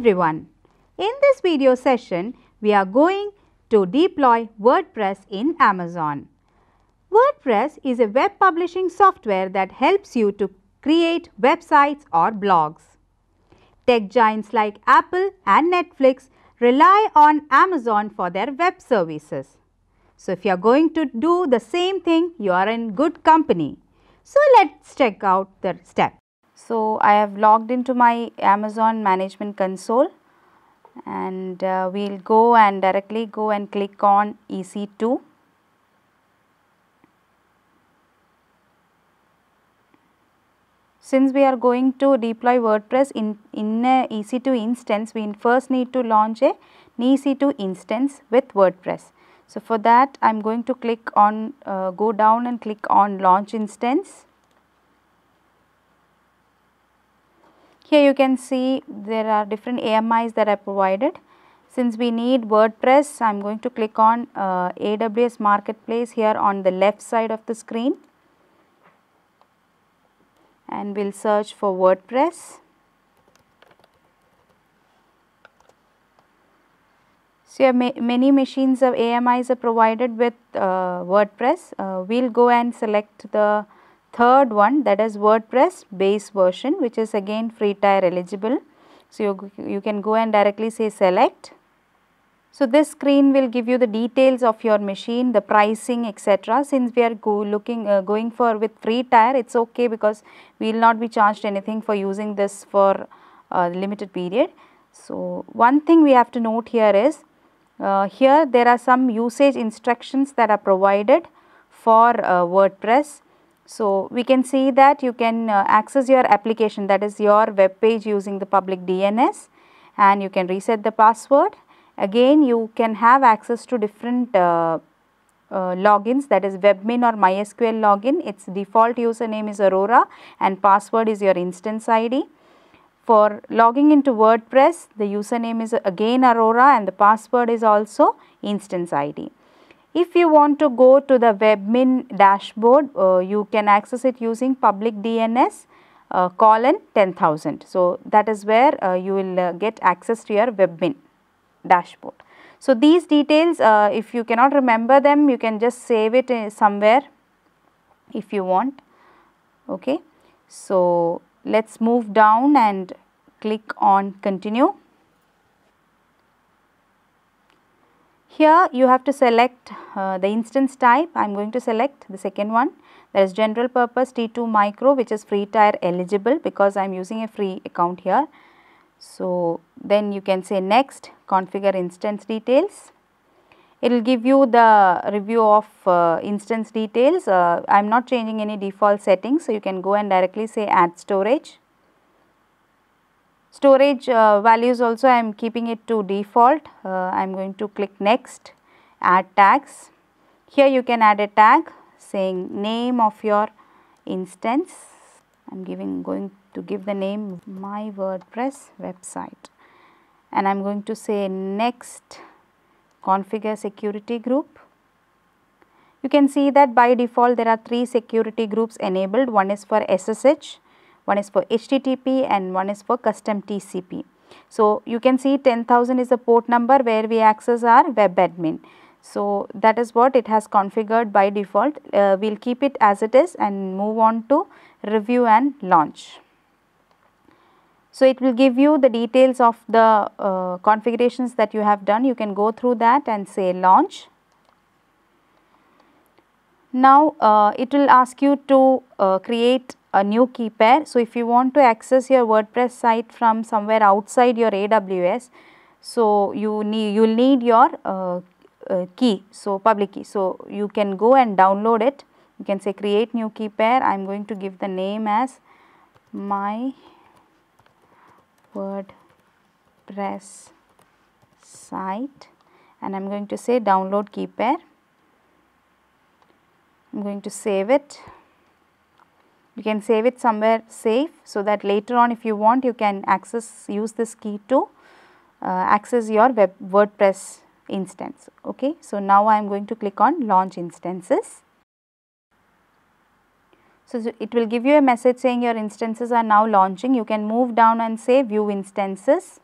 everyone. In this video session, we are going to deploy WordPress in Amazon. WordPress is a web publishing software that helps you to create websites or blogs. Tech giants like Apple and Netflix rely on Amazon for their web services. So, if you are going to do the same thing, you are in good company. So, let's check out the steps. So, I have logged into my Amazon management console and uh, we will go and directly go and click on EC2. Since we are going to deploy WordPress in, in a EC2 instance, we first need to launch a EC2 instance with WordPress. So, for that I am going to click on uh, go down and click on launch instance Here you can see there are different AMIs that are provided. Since we need WordPress, I am going to click on uh, AWS Marketplace here on the left side of the screen and we will search for WordPress. So, ma many machines of AMIs are provided with uh, WordPress. Uh, we will go and select the third one that is WordPress base version which is again free tier eligible. So, you, you can go and directly say select. So, this screen will give you the details of your machine, the pricing etc. Since we are go looking uh, going for with free tier it is okay because we will not be charged anything for using this for uh, limited period. So, one thing we have to note here is uh, here there are some usage instructions that are provided for uh, WordPress so, we can see that you can uh, access your application that is your web page using the public DNS and you can reset the password. Again you can have access to different uh, uh, logins that is webmin or mysql login its default username is aurora and password is your instance id for logging into wordpress the username is again aurora and the password is also instance id if you want to go to the webmin dashboard, uh, you can access it using public DNS uh, colon 10,000. So, that is where uh, you will uh, get access to your webmin dashboard. So, these details uh, if you cannot remember them, you can just save it uh, somewhere if you want. Okay. So, let us move down and click on continue. Here you have to select uh, the instance type, I am going to select the second one there is general purpose T2 micro which is free tier eligible because I am using a free account here. So, then you can say next configure instance details. It will give you the review of uh, instance details. Uh, I am not changing any default settings. So, you can go and directly say add storage. Storage uh, values also I am keeping it to default. Uh, I am going to click next, add tags. Here you can add a tag saying name of your instance. I am giving going to give the name my WordPress website and I am going to say next configure security group. You can see that by default there are three security groups enabled. One is for SSH, one is for HTTP and one is for custom TCP. So, you can see 10,000 is the port number where we access our web admin. So, that is what it has configured by default. Uh, we will keep it as it is and move on to review and launch. So, it will give you the details of the uh, configurations that you have done. You can go through that and say launch. Now, uh, it will ask you to uh, create a new key pair. So, if you want to access your WordPress site from somewhere outside your AWS, so you need you will need your uh, uh, key, so public key. So, you can go and download it. You can say create new key pair. I am going to give the name as my WordPress site and I am going to say download key pair. I am going to save it. You can save it somewhere safe so that later on if you want you can access use this key to uh, access your web WordPress instance. Okay. So, now I am going to click on launch instances. So, it will give you a message saying your instances are now launching. You can move down and say view instances.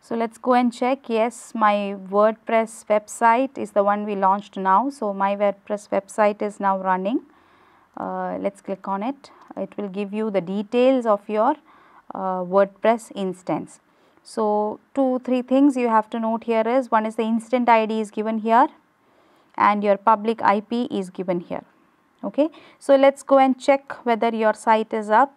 So, let us go and check. Yes, my WordPress website is the one we launched now. So, my WordPress website is now running. Uh, let us click on it. It will give you the details of your uh, WordPress instance. So, two three things you have to note here is one is the instant ID is given here and your public IP is given here. Okay. So, let us go and check whether your site is up.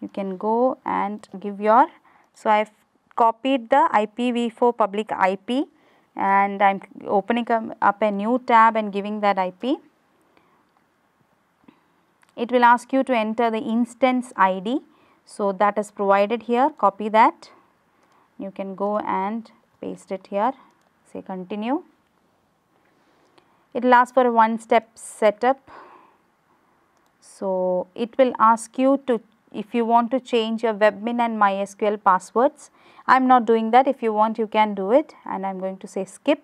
You can go and give your. So, I have copied the IPv4 public IP and I am opening up a new tab and giving that IP it will ask you to enter the instance ID. So, that is provided here copy that you can go and paste it here say continue. It will ask for a one step setup. So, it will ask you to if you want to change your webmin and mysql passwords i am not doing that if you want you can do it and i am going to say skip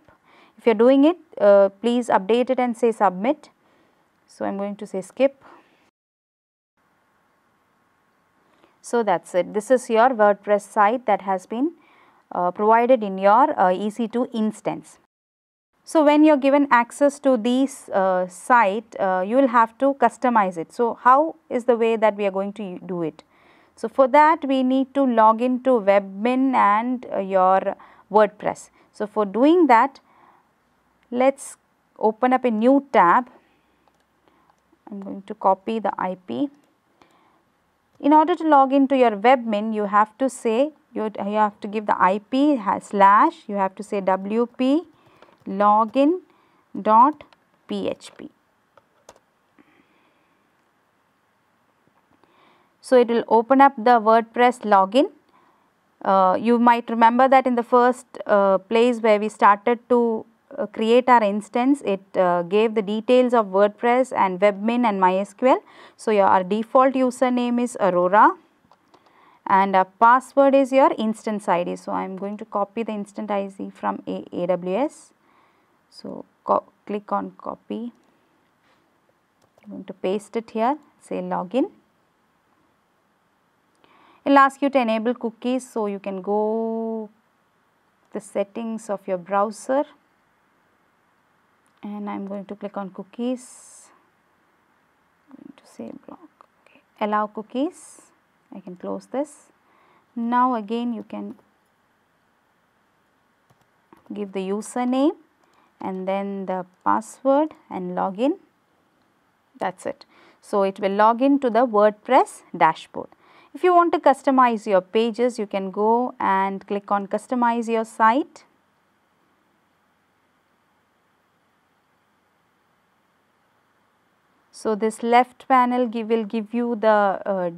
if you are doing it uh, please update it and say submit so i am going to say skip So, that is it. This is your WordPress site that has been uh, provided in your uh, EC2 instance. So, when you are given access to this uh, site, uh, you will have to customize it. So, how is the way that we are going to do it? So, for that we need to log into WebMin and uh, your WordPress. So, for doing that, let us open up a new tab. I am going to copy the IP. In order to log into your webmin, you have to say, you, you have to give the IP slash, you have to say wp login dot php. So, it will open up the WordPress login. Uh, you might remember that in the first uh, place where we started to uh, create our instance, it uh, gave the details of WordPress and WebMin and MySQL. So, your, our default username is Aurora and our password is your instance ID. So, I am going to copy the instance ID from A AWS. So, click on copy. I am going to paste it here, say login. It will ask you to enable cookies, so you can go the settings of your browser and I'm going to click on cookies I'm going to say block okay. allow cookies I can close this now again you can give the username and then the password and login that's it so it will log in to the WordPress dashboard if you want to customize your pages you can go and click on customize your site So, this left panel give, will give you the, uh, uh,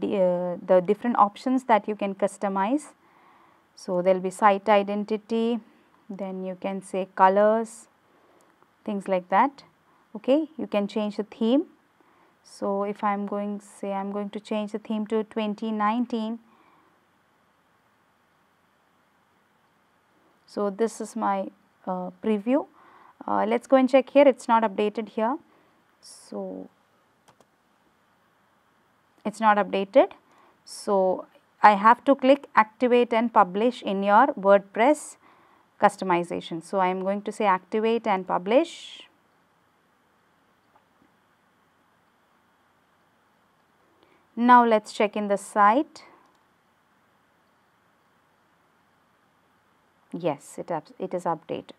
the, different options that you can customize. So, there will be site identity, then you can say colors, things like that. Okay, you can change the theme. So, if I am going say I am going to change the theme to 2019, so this is my uh, preview. Uh, let us go and check here, it is not updated here. So, it is not updated. So, I have to click activate and publish in your WordPress customization. So, I am going to say activate and publish. Now, let us check in the site. Yes, it, it is updated.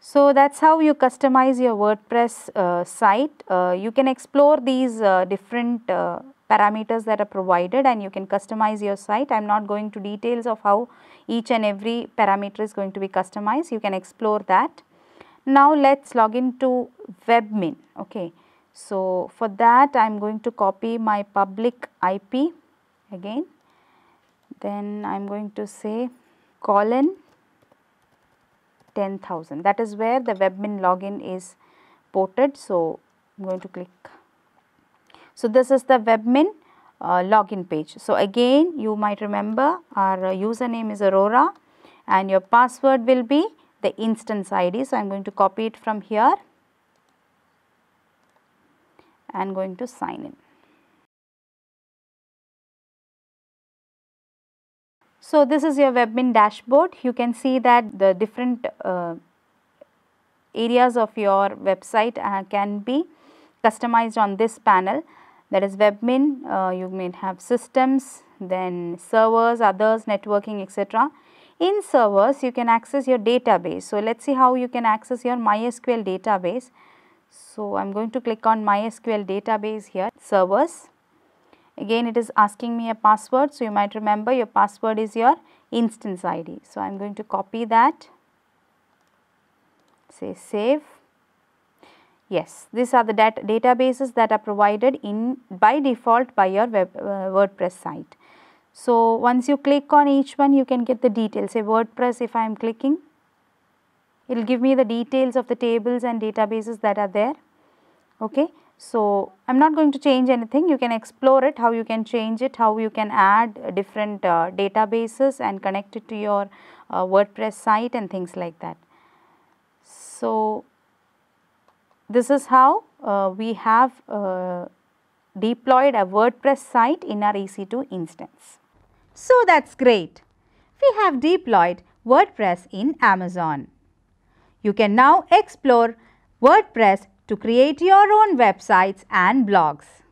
So, that is how you customize your WordPress uh, site. Uh, you can explore these uh, different uh, parameters that are provided and you can customize your site. I am not going to details of how each and every parameter is going to be customized. You can explore that. Now, let us log into Webmin. Okay. So, for that I am going to copy my public IP again. Then I am going to say colon 10,000 that is where the webmin login is ported. So, I am going to click. So, this is the webmin uh, login page. So, again you might remember our uh, username is Aurora and your password will be the instance ID. So, I am going to copy it from here and going to sign in. So, this is your WebMin dashboard. You can see that the different uh, areas of your website uh, can be customized on this panel that is WebMin, uh, you may have systems, then servers, others, networking etc. In servers you can access your database. So, let us see how you can access your MySQL database. So, I am going to click on MySQL database here, servers again it is asking me a password. So, you might remember your password is your instance ID. So, I am going to copy that, say save. Yes, these are the dat databases that are provided in by default by your web, uh, WordPress site. So, once you click on each one you can get the details say WordPress if I am clicking it will give me the details of the tables and databases that are there okay so, I am not going to change anything you can explore it how you can change it how you can add uh, different uh, databases and connect it to your uh, WordPress site and things like that. So, this is how uh, we have uh, deployed a WordPress site in our EC2 instance. So, that is great. We have deployed WordPress in Amazon. You can now explore WordPress to create your own websites and blogs.